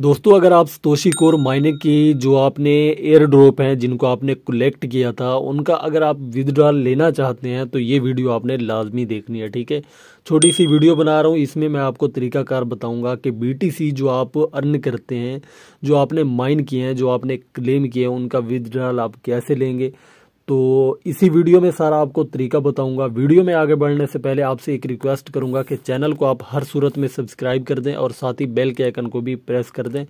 दोस्तों अगर आप सतोशी कोर माइनिंग की जो आपने एयर ड्रॉप हैं जिनको आपने कलेक्ट किया था उनका अगर आप विदड्रॉल लेना चाहते हैं तो ये वीडियो आपने लाजमी देखनी है ठीक है छोटी सी वीडियो बना रहा हूँ इसमें मैं आपको तरीकाकार बताऊँगा कि बीटीसी जो आप अर्न करते हैं जो आपने माइन किए हैं जो आपने क्लेम किए हैं उनका विदड्रॉल आप कैसे लेंगे तो इसी वीडियो में सारा आपको तरीका बताऊंगा वीडियो में आगे बढ़ने से पहले आपसे एक रिक्वेस्ट करूंगा कि चैनल को आप हर सूरत में सब्सक्राइब कर दें और साथ ही बेल के आइकन को भी प्रेस कर दें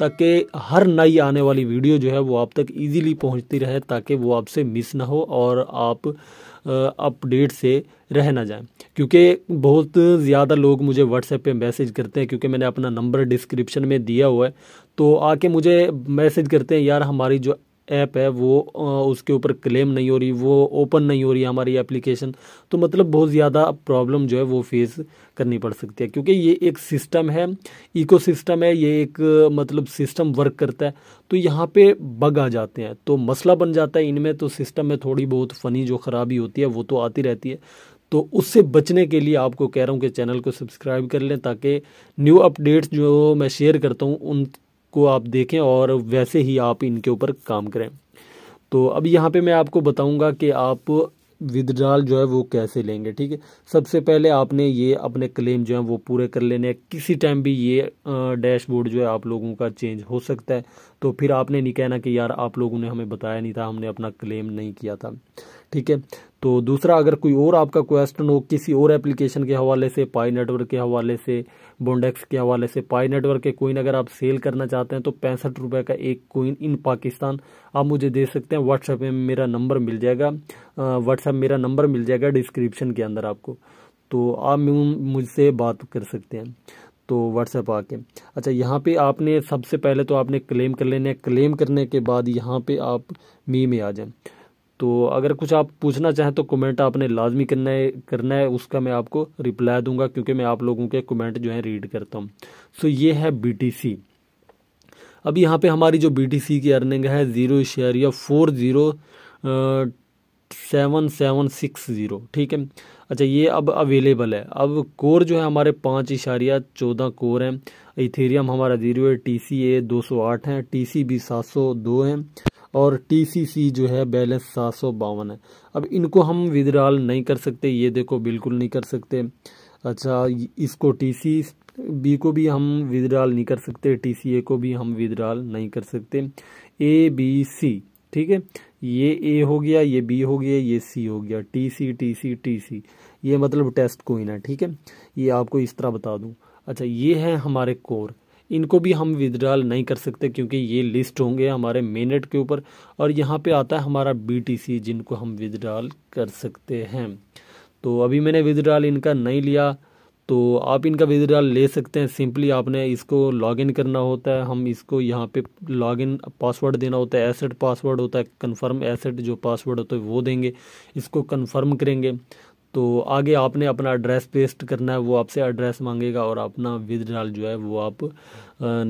ताकि हर नई आने वाली वीडियो जो है वो आप तक इजीली पहुंचती रहे ताकि वो आपसे मिस ना हो और आप अपडेट से रह ना जाए क्योंकि बहुत ज़्यादा लोग मुझे व्हाट्सएप पे मैसेज करते हैं क्योंकि मैंने अपना नंबर डिस्क्रिप्शन में दिया हुआ है तो आके मुझे मैसेज करते हैं यार हमारी जो ऐप है वो उसके ऊपर क्लेम नहीं हो रही वो ओपन नहीं हो रही हमारी एप्लीकेशन तो मतलब बहुत ज़्यादा प्रॉब्लम जो है वो फेस करनी पड़ सकती है क्योंकि ये एक सिस्टम है सिस्टम है ये एक मतलब सिस्टम वर्क करता है तो यहाँ पे बग आ जाते हैं तो मसला बन जाता है इनमें तो सिस्टम में थोड़ी बहुत फ़नी जो ख़राबी होती है वो तो आती रहती है तो उससे बचने के लिए आपको कह रहा हूँ कि चैनल को सब्सक्राइब कर लें ताकि न्यू अपडेट्स जो मैं शेयर करता हूँ उन को आप देखें और वैसे ही आप इनके ऊपर काम करें तो अब यहाँ पे मैं आपको बताऊंगा कि आप विदड्रॉल जो है वो कैसे लेंगे ठीक है सबसे पहले आपने ये अपने क्लेम जो है वो पूरे कर लेने हैं किसी टाइम भी ये डैशबोर्ड जो है आप लोगों का चेंज हो सकता है तो फिर आपने नहीं कहना कि यार आप लोगों ने हमें बताया नहीं था हमने अपना क्लेम नहीं किया था ठीक है तो दूसरा अगर कोई और आपका क्वेश्चन हो किसी और एप्लीकेशन के हवाले से पाई नेटवर्क के हवाले से बोंडेक्स के हवाले से पाई नेटवर्क के कोइन अगर आप सेल करना चाहते हैं तो पैंसठ रुपये का एक कोइन इन पाकिस्तान आप मुझे दे सकते हैं व्हाट्सएप में मेरा नंबर मिल जाएगा व्हाट्सएप मेरा नंबर मिल जाएगा डिस्क्रिप्शन के अंदर आपको तो आप मुझसे बात कर सकते हैं तो व्हाट्सएप आके अच्छा यहाँ पे आपने सबसे पहले तो आपने क्लेम कर लेना है क्लेम करने के बाद यहाँ पे आप मी में आ जाएं तो अगर कुछ आप पूछना चाहें तो कमेंट आपने लाजमी करना है करना है उसका मैं आपको रिप्लाई दूंगा क्योंकि मैं आप लोगों के कमेंट जो है रीड करता हूँ सो ये है बीटीसी अब यहाँ पे हमारी जो बीटीसी की अर्निंग है ज़ीरो इशारिया four zero seven seven six zero ठीक है अच्छा ये अब अवेलेबल है अब कोर जो है हमारे पाँच इशारिया चौदह कोर हैं इथेरियम हमारा ज़ीरो है टी सी ए दो सौ आठ है टी सी भी सात सौ दो है और टीसीसी जो है बैलेंस सात सौ बावन है अब इनको हम विदड्रॉल नहीं कर सकते ये देखो बिल्कुल नहीं कर सकते अच्छा इसको टी सी बी को भी हम विदड्रॉल नहीं कर सकते टी सी ए को भी हम विदड्रॉल नहीं कर सकते ए बी सी ठीक है ये ए हो गया ये बी हो गया ये सी हो गया T C T C T C ये मतलब टेस्ट कोइन है ठीक है ये आपको इस तरह बता दूं अच्छा ये है हमारे कोर इनको भी हम विदड्रॉल नहीं कर सकते क्योंकि ये लिस्ट होंगे हमारे मेनेट के ऊपर और यहाँ पे आता है हमारा बीटीसी जिनको हम विदड्रॉल कर सकते हैं तो अभी मैंने विदड्रॉल इनका नहीं लिया तो आप इनका विदड्रॉल ले सकते हैं सिंपली आपने इसको लॉगिन करना होता है हम इसको यहाँ पे लॉगिन पासवर्ड देना होता है एसेट पासवर्ड होता है कंफर्म एसेट जो पासवर्ड होता है वो देंगे इसको कंफर्म करेंगे तो आगे आपने अपना एड्रेस पेस्ट करना है वो आपसे एड्रेस मांगेगा और अपना विदड्रॉल जो है वो आप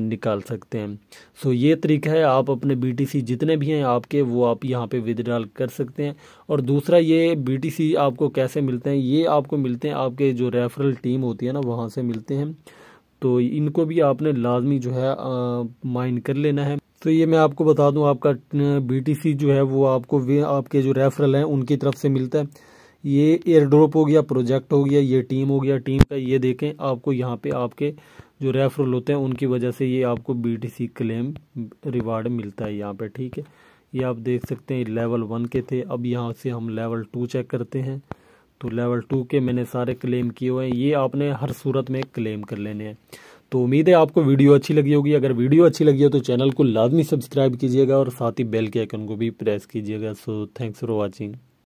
निकाल सकते हैं सो ये तरीका है आप अपने बीटीसी जितने भी हैं आपके वो आप यहाँ पे विदड्रॉल कर सकते हैं और दूसरा ये बीटीसी आपको कैसे मिलते हैं ये आपको मिलते हैं आपके जो रेफरल टीम होती है ना वहाँ से मिलते हैं तो इनको भी आपने लाजमी जो है माइंड कर लेना है तो ये मैं आपको बता दूँ आपका बी जो है वो आपको आपके जो रेफरल हैं उनकी तरफ से मिलता है ये एयर ड्रॉप हो गया प्रोजेक्ट हो गया ये टीम हो गया टीम का ये देखें आपको यहाँ पे आपके जो रेफरल होते हैं उनकी वजह से ये आपको बीटीसी क्लेम रिवार्ड मिलता है यहाँ पे ठीक है ये आप देख सकते हैं लेवल वन के थे अब यहाँ से हम लेवल टू चेक करते हैं तो लेवल टू के मैंने सारे क्लेम किए हुए हैं ये आपने हर सूरत में क्लेम कर लेने हैं तो उम्मीद है आपको वीडियो अच्छी लगी होगी अगर वीडियो अच्छी लगी हो तो चैनल को लाजमी सब्सक्राइब कीजिएगा और साथ ही बेल के आइकन को भी प्रेस कीजिएगा सो थैंक्स फॉर वॉचिंग